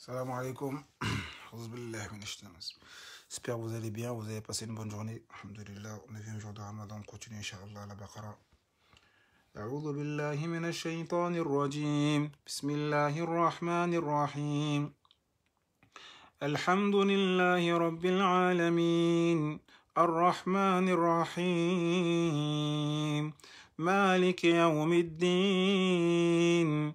Salam alaikum. J'espère que vous allez bien, vous avez passé une bonne journée. Alhamdulillah, on est 20 jours de Ramadan, on continue, Inch'Allah, la Baqara. أعوذ بالله من الشيطان الرجيم بسم الله الرحمن الرحيم الحمد لله رب العالمين الرحمن الرحيم مالك يوم الدين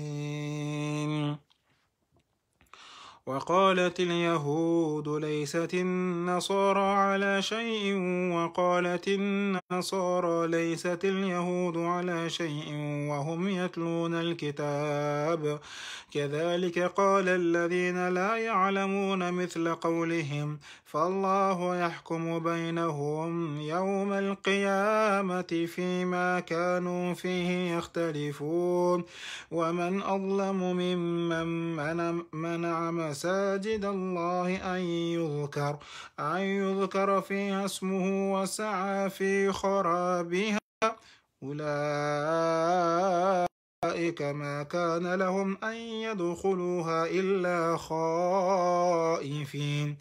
وقالت اليهود ليست النصارى على شيء وقالت النصارى ليست اليهود على شيء وهم يتلون الكتاب كذلك قال الذين لا يعلمون مثل قولهم فالله يحكم بينهم يوم القيامة فيما كانوا فيه يختلفون ومن أظلم ممن منع من مساجد الله أن يذكر أن يذكر فيها اسمه وسعى في خرابها أولئك ما كان لهم أن يدخلوها إلا خائفين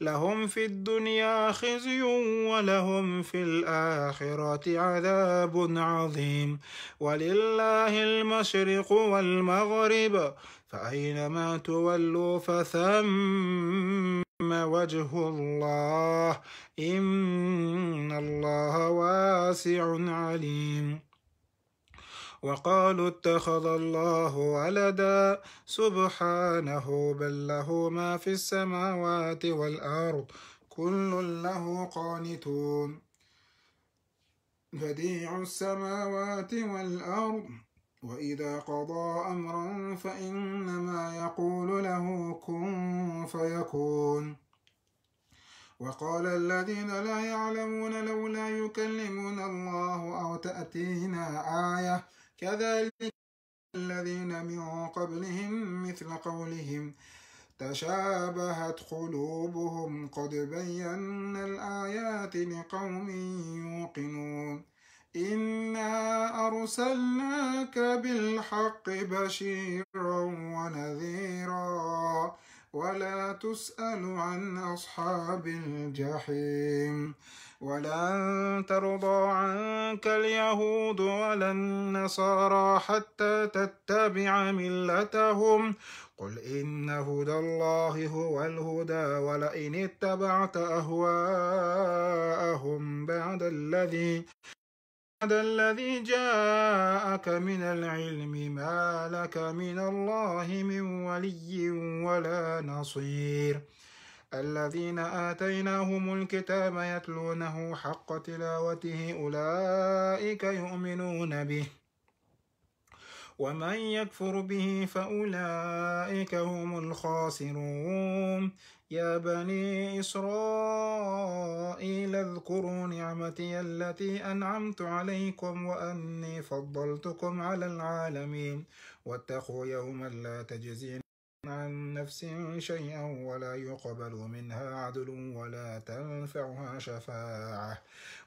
لهم في الدنيا خزي ولهم في الآخرة عذاب عظيم ولله المشرق والمغرب فأينما تولوا فثم وجه الله إن الله واسع عليم وقالوا اتخذ الله ولدا سبحانه بل له ما في السماوات والأرض كل له قانتون بديع السماوات والأرض وإذا قضى أمرا فإنما يقول له كن فيكون وقال الذين لا يعلمون لولا يكلمنا الله أو تأتينا آية كذلك الذين من قبلهم مثل قولهم تشابهت قلوبهم قد بينا الآيات لقوم يوقنون إنا أرسلناك بالحق بشيرا ونذيرا ولا تسأل عن أصحاب الجحيم ولن ترضى عنك اليهود ولا النصارى حتى تتبع ملتهم قل إن هدى الله هو الهدى ولئن اتبعت أهواءهم بعد الذي هذا الذي جاءك من العلم ما لك من الله من ولي ولا نصير الذين آتيناهم الكتاب يتلونه حق تلاوته أولئك يؤمنون به ومن يكفر به فأولئك هم الخاسرون يا بني إسرائيل اذكروا نعمتي التي أنعمت عليكم وأني فضلتكم على العالمين واتقوا يوما لا تجزين عن نفس شيئا ولا يقبل منها عدل ولا تنفعها شفاعة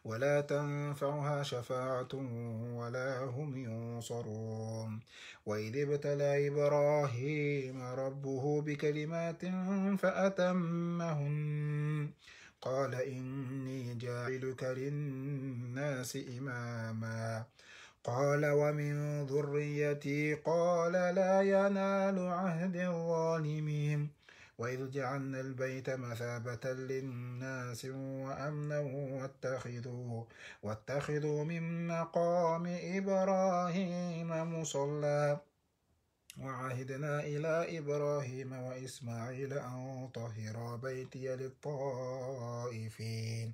ولا تنفعها شفاعة ولا هم ينصرون وإذ ابتلى إبراهيم ربه بكلمات فأتمهن قال إني جاعلك للناس إماما قال ومن ذريتي قال لا ينال عهد الظالمين وإذ جعلنا البيت مثابة للناس وأمنا واتخذوا, واتخذوا من مقام إبراهيم مصلى وعهدنا إلى إبراهيم وإسماعيل أن طهرا بيتي للطائفين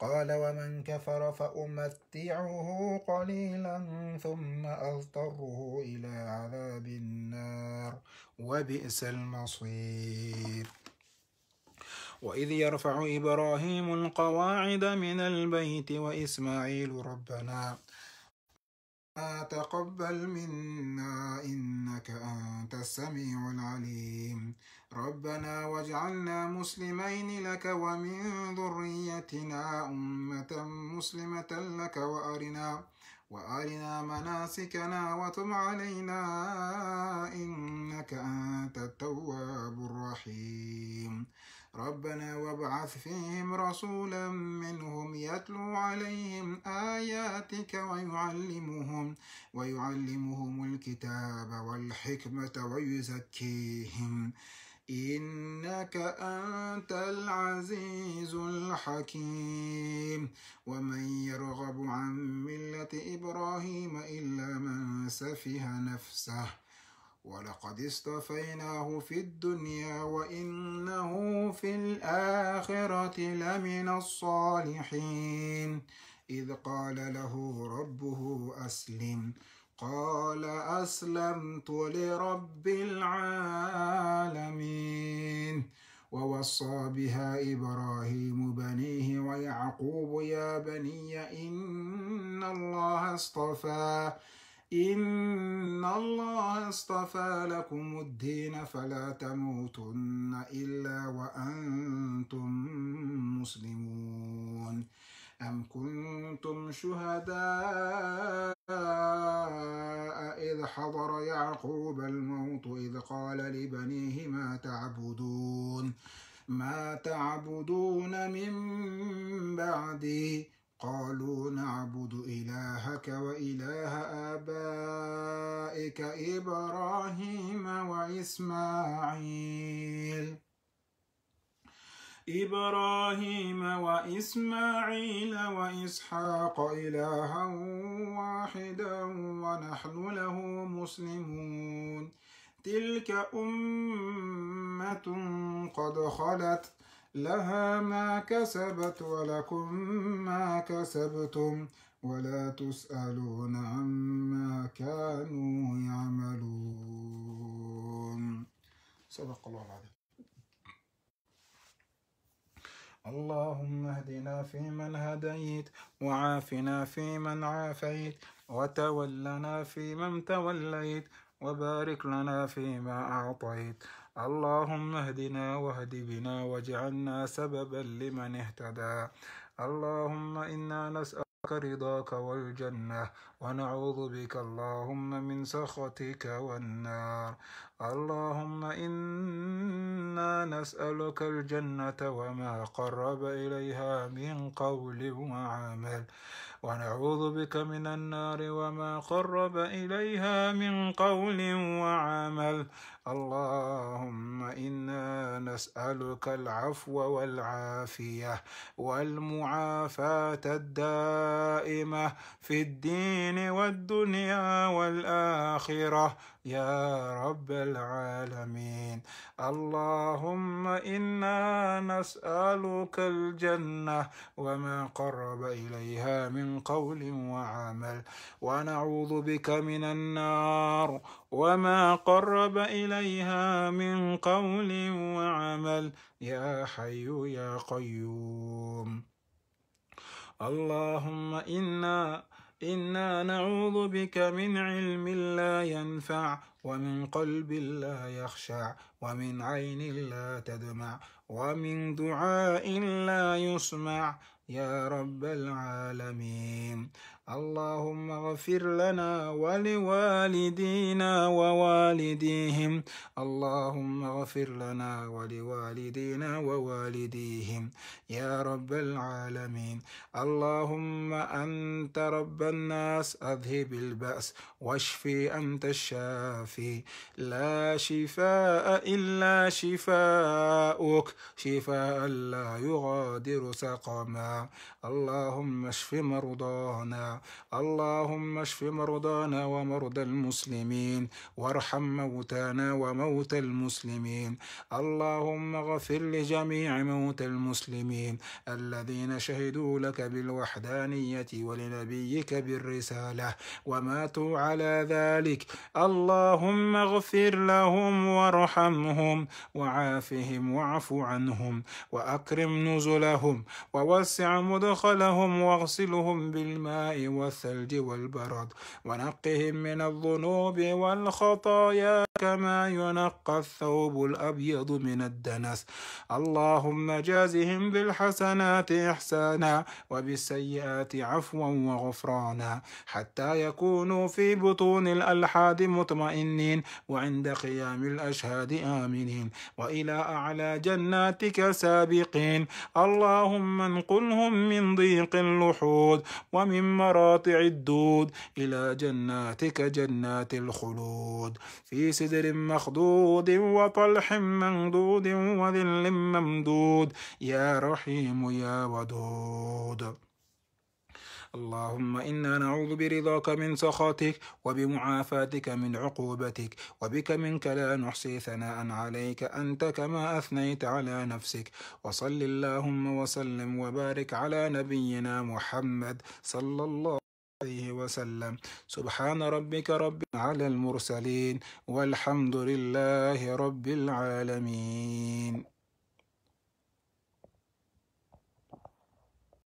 قال ومن كفر فأمتعه قليلا ثم أضطره إلى عذاب النار وبئس المصير وإذ يرفع إبراهيم القواعد من البيت وإسماعيل ربنا تقبل منا إنك أنت السميع العليم ربنا واجعلنا مسلمين لك ومن ذريتنا أمة مسلمة لك وأرنا وأرنا مناسكنا وتم علينا إنك أنت التواب الرحيم ربنا وابعث فيهم رسولا منهم يتلو عليهم آياتك ويعلمهم ويعلمهم الكتاب والحكمة ويزكيهم إنك أنت العزيز الحكيم ومن يرغب عن ملة إبراهيم إلا من سفه نفسه ولقد اصطفيناه في الدنيا وإنه في الآخرة لمن الصالحين إذ قال له ربه أسلم قال أسلمت لرب العالمين ووصى بها إبراهيم بنيه ويعقوب يا بني إن الله اصطفى إن الله اصطفى لكم الدين فلا تموتن إلا وأنتم مسلمون أم كنتم شهداء إذ حضر يعقوب الموت إذ قال لبنيه ما تعبدون ما تعبدون من بعدي قالوا نعبد إلهك وإله آبائك إليك إبراهيم وإسماعيل إبراهيم وإسماعيل وإسحاق إلها واحدا ونحن له مسلمون تلك أمة قد خلت لها ما كسبت ولكم ما كسبتم ولا تسألون عما كانوا يعملون صدق الله العظيم اللهم اهدنا فيمن هديت وعافنا فيمن عافيت وتولنا فيمن توليت وبارك لنا فيما أعطيت اللهم اهدنا واهد بنا واجعلنا سببا لمن اهتدى اللهم إنا نسأل رضاك والجنة ونعوذ بك اللهم من سخطك والنار اللهم إنا نسألك الجنة وما قرب إليها من قول وعمل ونعوذ بك من النار وما قرب إليها من قول وعمل اللهم إنا نسألك العفو والعافية والمعافاة الدائمة في الدين والدنيا والآخرة يا رب العالمين اللهم إنا نسألك الجنة وما قرب إليها من قول وعمل ونعوذ بك من النار وما قرب إليها من قول وعمل يا حي يا قيوم اللهم إنا إنا نعوذ بك من علم لا ينفع ومن قلب لا يخشع ومن عين لا تدمع ومن دعاء لا يسمع يا رب العالمين اللهم اغفر لنا ولوالدينا ووالديهم اللهم اغفر لنا ولوالدينا ووالديهم يا رب العالمين اللهم أنت رب الناس أذهب البأس واشفي أنت الشافي لا شفاء إلا شفاءك شفاء لا يغادر سقما اللهم اشف مرضانا اللهم اشف مرضانا ومرضى المسلمين وارحم موتانا وموتى المسلمين اللهم اغفر لجميع موتى المسلمين الذين شهدوا لك بالوحدانية ولنبيك بالرسالة وماتوا على ذلك اللهم اغفر لهم وارحمهم وعافهم واعف عنهم وأكرم نزلهم ووسع مدخلهم واغسلهم بالماء والثلج والبرد ونقهم من الذنوب والخطايا كما ينقى الثوب الأبيض من الدنس اللهم جازهم بالحسنات إحسانا وبالسيئات عفوا وغفرانا حتى يكونوا في بطون الألحاد مطمئنين وعند قيام الأشهاد آمنين وإلى أعلى جناتك سابقين اللهم انقلهم من ضيق اللحود ومن مرض مقاطع الدود إلى جناتك جنات الخلود في سدر مخضود وطلح منضود وذل ممدود يا رحيم يا ودود اللهم إنا نعوذ برضاك من سخطك وبمعافاتك من عقوبتك وبك منك لا نحصي ثناء عليك أنت كما أثنيت على نفسك وصل اللهم وسلم وبارك على نبينا محمد صلى الله عليه وسلم سبحان ربك رب على المرسلين والحمد لله رب العالمين